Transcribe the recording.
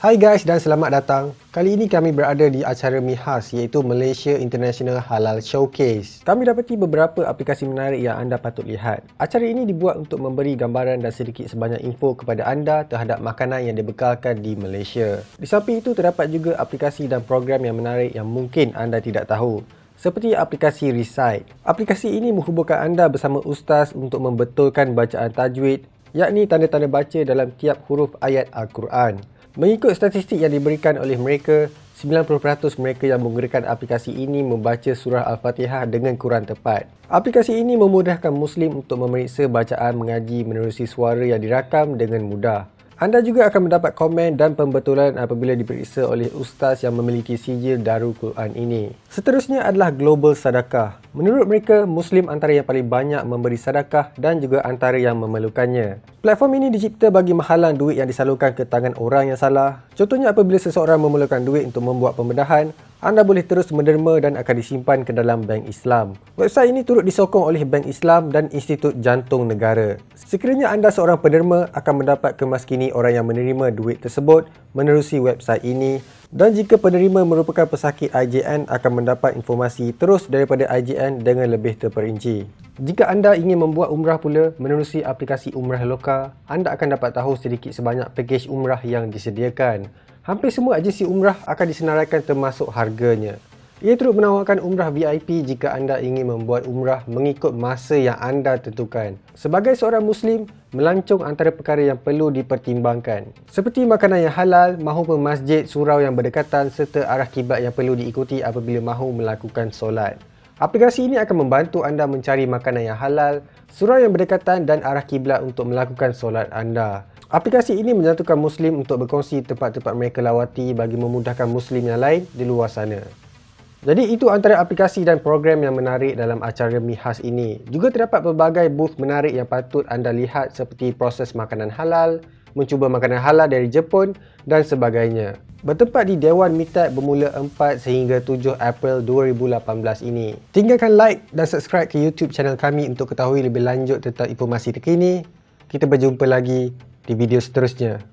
Hai guys dan selamat datang. Kali ini kami berada di acara MIHAS iaitu Malaysia International Halal Showcase. Kami dapati beberapa aplikasi menarik yang anda patut lihat. Acara ini dibuat untuk memberi gambaran dan sedikit sebanyak info kepada anda terhadap makanan yang dibekalkan di Malaysia. Di samping itu terdapat juga aplikasi dan program yang menarik yang mungkin anda tidak tahu. Seperti aplikasi Recite. Aplikasi ini menghubungkan anda bersama ustaz untuk membetulkan bacaan tajwid yakni tanda-tanda baca dalam tiap huruf ayat Al-Quran. Mengikut statistik yang diberikan oleh mereka, 90% mereka yang menggunakan aplikasi ini membaca surah Al-Fatihah dengan Quran tepat. Aplikasi ini memudahkan Muslim untuk memeriksa bacaan mengaji menerusi suara yang dirakam dengan mudah. Anda juga akan mendapat komen dan pembetulan apabila diperiksa oleh ustaz yang memiliki sijil Darul Quran ini. Seterusnya adalah Global Sadakah. Menurut mereka, Muslim antara yang paling banyak memberi sadakah dan juga antara yang memerlukannya. Platform ini dicipta bagi mahalan duit yang disalurkan ke tangan orang yang salah. Contohnya apabila seseorang memerlukan duit untuk membuat pembedahan, anda boleh terus menderma dan akan disimpan ke dalam bank Islam. Website ini turut disokong oleh Bank Islam dan Institut Jantung Negara. Sekiranya anda seorang penderma, akan mendapat kemaskini orang yang menerima duit tersebut menerusi website ini dan jika penerima merupakan pesakit IJN akan mendapat informasi terus daripada IJN dengan lebih terperinci. Jika anda ingin membuat umrah pula menerusi aplikasi Umrah Loka, anda akan dapat tahu sedikit sebanyak pakej umrah yang disediakan. Hampir semua agensi umrah akan disenaraikan termasuk harganya. Ia turut menawarkan umrah VIP jika anda ingin membuat umrah mengikut masa yang anda tentukan. Sebagai seorang Muslim, melancong antara perkara yang perlu dipertimbangkan. Seperti makanan yang halal, mahu masjid, surau yang berdekatan serta arah kiblat yang perlu diikuti apabila mahu melakukan solat. Aplikasi ini akan membantu anda mencari makanan yang halal, surau yang berdekatan dan arah kiblat untuk melakukan solat anda. Aplikasi ini menyatukan Muslim untuk berkongsi tempat-tempat mereka lawati bagi memudahkan Muslim yang lain di luar sana. Jadi itu antara aplikasi dan program yang menarik dalam acara Mihas ini. Juga terdapat pelbagai booth menarik yang patut anda lihat seperti proses makanan halal, mencuba makanan halal dari Jepun dan sebagainya. Bertempat di Dewan Mitat bermula 4 sehingga 7 April 2018 ini. Tinggalkan like dan subscribe ke YouTube channel kami untuk ketahui lebih lanjut tentang informasi terkini. Kita berjumpa lagi di video seterusnya.